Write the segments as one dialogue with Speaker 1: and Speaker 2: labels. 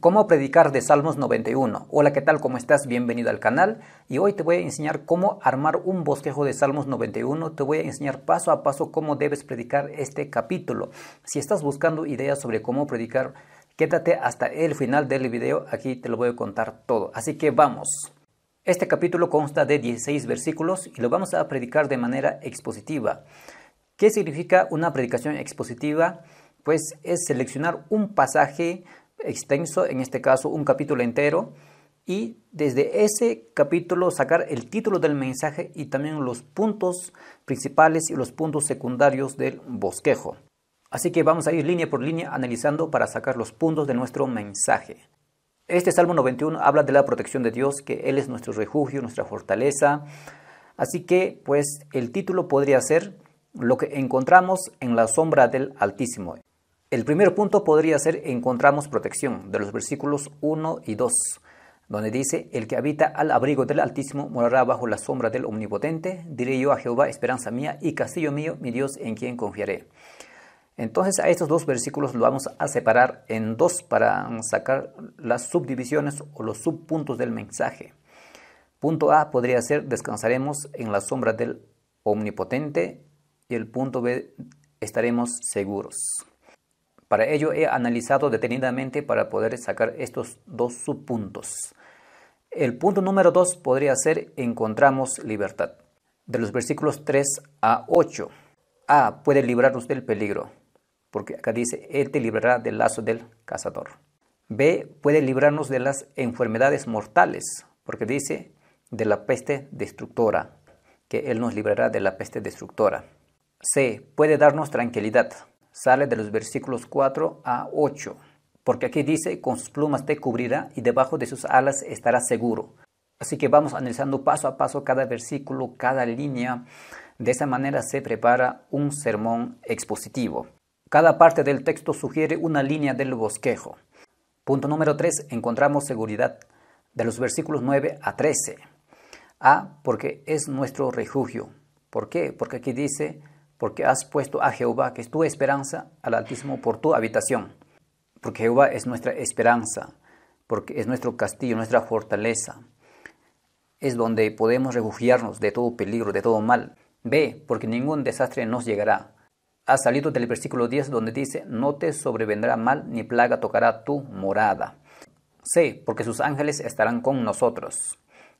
Speaker 1: Cómo predicar de Salmos 91. Hola, ¿qué tal? ¿Cómo estás? Bienvenido al canal. Y hoy te voy a enseñar cómo armar un bosquejo de Salmos 91. Te voy a enseñar paso a paso cómo debes predicar este capítulo. Si estás buscando ideas sobre cómo predicar, quédate hasta el final del video. Aquí te lo voy a contar todo. Así que vamos. Este capítulo consta de 16 versículos y lo vamos a predicar de manera expositiva. ¿Qué significa una predicación expositiva? Pues es seleccionar un pasaje extenso, en este caso un capítulo entero, y desde ese capítulo sacar el título del mensaje y también los puntos principales y los puntos secundarios del bosquejo. Así que vamos a ir línea por línea analizando para sacar los puntos de nuestro mensaje. Este Salmo 91 habla de la protección de Dios, que Él es nuestro refugio, nuestra fortaleza. Así que, pues, el título podría ser Lo que encontramos en la sombra del Altísimo. El primer punto podría ser, encontramos protección de los versículos 1 y 2, donde dice, el que habita al abrigo del Altísimo morará bajo la sombra del Omnipotente, diré yo a Jehová, esperanza mía y castillo mío, mi Dios en quien confiaré. Entonces a estos dos versículos lo vamos a separar en dos para sacar las subdivisiones o los subpuntos del mensaje. Punto A podría ser descansaremos en la sombra del Omnipotente y el punto B estaremos seguros. Para ello he analizado detenidamente para poder sacar estos dos subpuntos. El punto número dos podría ser encontramos libertad. De los versículos 3 a 8. A. Ah, puede librarnos del peligro. Porque acá dice, Él te librará del lazo del cazador. B. Puede librarnos de las enfermedades mortales. Porque dice, de la peste destructora. Que Él nos librará de la peste destructora. C. Puede darnos tranquilidad sale de los versículos 4 a 8, porque aquí dice, con sus plumas te cubrirá y debajo de sus alas estarás seguro. Así que vamos analizando paso a paso cada versículo, cada línea. De esa manera se prepara un sermón expositivo. Cada parte del texto sugiere una línea del bosquejo. Punto número 3. Encontramos seguridad de los versículos 9 a 13. A, ah, porque es nuestro refugio. ¿Por qué? Porque aquí dice, porque has puesto a Jehová, que es tu esperanza, al Altísimo por tu habitación. Porque Jehová es nuestra esperanza, porque es nuestro castillo, nuestra fortaleza. Es donde podemos refugiarnos de todo peligro, de todo mal. Ve, porque ningún desastre nos llegará. Ha salido del versículo 10 donde dice, no te sobrevendrá mal ni plaga tocará tu morada. Sé, porque sus ángeles estarán con nosotros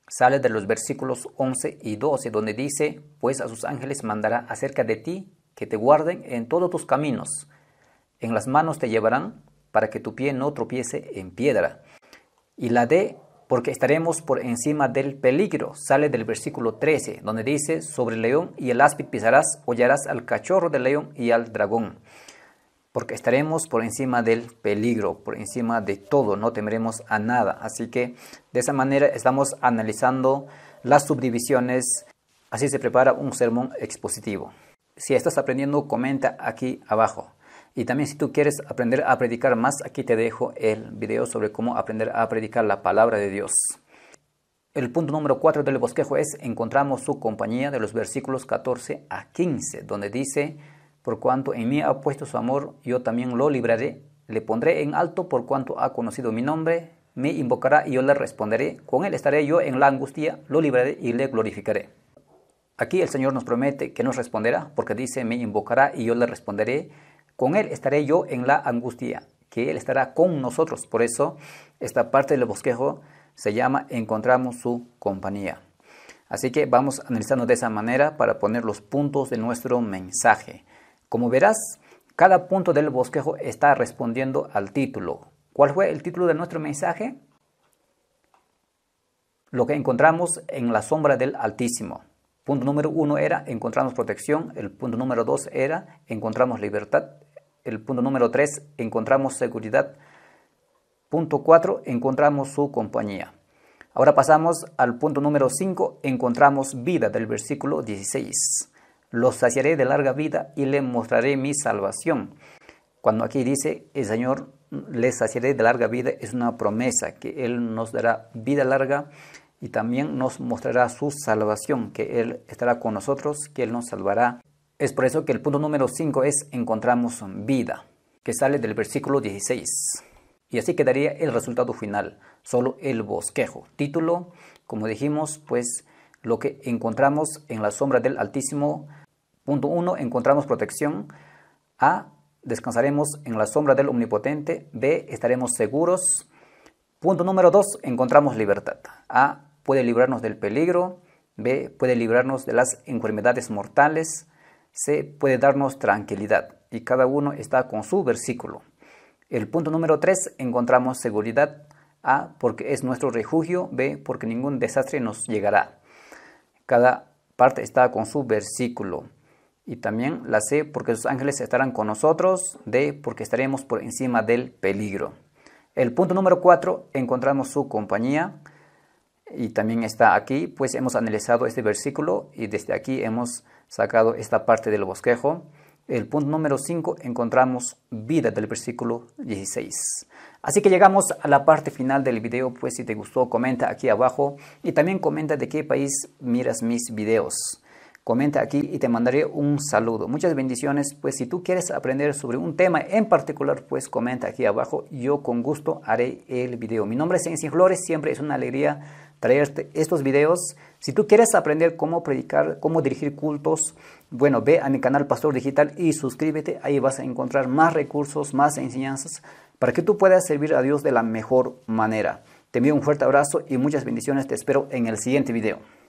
Speaker 1: sale de los versículos 11 y 12, donde dice, pues a sus ángeles mandará acerca de ti, que te guarden en todos tus caminos. En las manos te llevarán para que tu pie no tropiece en piedra. Y la D, porque estaremos por encima del peligro, sale del versículo 13, donde dice, sobre el león y el áspid pisarás, hollarás al cachorro del león y al dragón porque estaremos por encima del peligro, por encima de todo, no temeremos a nada. Así que de esa manera estamos analizando las subdivisiones, así se prepara un sermón expositivo. Si estás aprendiendo, comenta aquí abajo. Y también si tú quieres aprender a predicar más, aquí te dejo el video sobre cómo aprender a predicar la palabra de Dios. El punto número 4 del bosquejo es encontramos su compañía de los versículos 14 a 15, donde dice, por cuanto en mí ha puesto su amor, yo también lo libraré, le pondré en alto por cuanto ha conocido mi nombre, me invocará y yo le responderé, con él estaré yo en la angustia, lo libraré y le glorificaré. Aquí el Señor nos promete que nos responderá, porque dice, me invocará y yo le responderé, con él estaré yo en la angustia, que él estará con nosotros. Por eso esta parte del bosquejo se llama Encontramos su compañía. Así que vamos analizando de esa manera para poner los puntos de nuestro mensaje. Como verás, cada punto del bosquejo está respondiendo al título. ¿Cuál fue el título de nuestro mensaje? Lo que encontramos en la sombra del Altísimo. Punto número uno era encontramos protección, el punto número dos era encontramos libertad, el punto número tres encontramos seguridad, punto cuatro encontramos su compañía. Ahora pasamos al punto número cinco, encontramos vida del versículo 16. Lo saciaré de larga vida y le mostraré mi salvación. Cuando aquí dice, el Señor les saciaré de larga vida, es una promesa que Él nos dará vida larga y también nos mostrará su salvación, que Él estará con nosotros, que Él nos salvará. Es por eso que el punto número 5 es encontramos vida, que sale del versículo 16. Y así quedaría el resultado final, solo el bosquejo. Título, como dijimos, pues lo que encontramos en la sombra del Altísimo Punto 1. Encontramos protección. A. Descansaremos en la sombra del Omnipotente. B. Estaremos seguros. Punto número 2. Encontramos libertad. A. Puede librarnos del peligro. B. Puede librarnos de las enfermedades mortales. C. Puede darnos tranquilidad. Y cada uno está con su versículo. El punto número 3. Encontramos seguridad. A. Porque es nuestro refugio. B. Porque ningún desastre nos llegará. Cada parte está con su versículo y también la C porque sus ángeles estarán con nosotros, D porque estaremos por encima del peligro. El punto número 4 encontramos su compañía y también está aquí, pues hemos analizado este versículo y desde aquí hemos sacado esta parte del bosquejo. El punto número 5 encontramos vida del versículo 16. Así que llegamos a la parte final del video, pues si te gustó comenta aquí abajo y también comenta de qué país miras mis videos comenta aquí y te mandaré un saludo. Muchas bendiciones. Pues si tú quieres aprender sobre un tema en particular, pues comenta aquí abajo. Yo con gusto haré el video. Mi nombre es Ensin Flores. Siempre es una alegría traerte estos videos. Si tú quieres aprender cómo predicar, cómo dirigir cultos, bueno, ve a mi canal Pastor Digital y suscríbete. Ahí vas a encontrar más recursos, más enseñanzas para que tú puedas servir a Dios de la mejor manera. Te envío un fuerte abrazo y muchas bendiciones. Te espero en el siguiente video.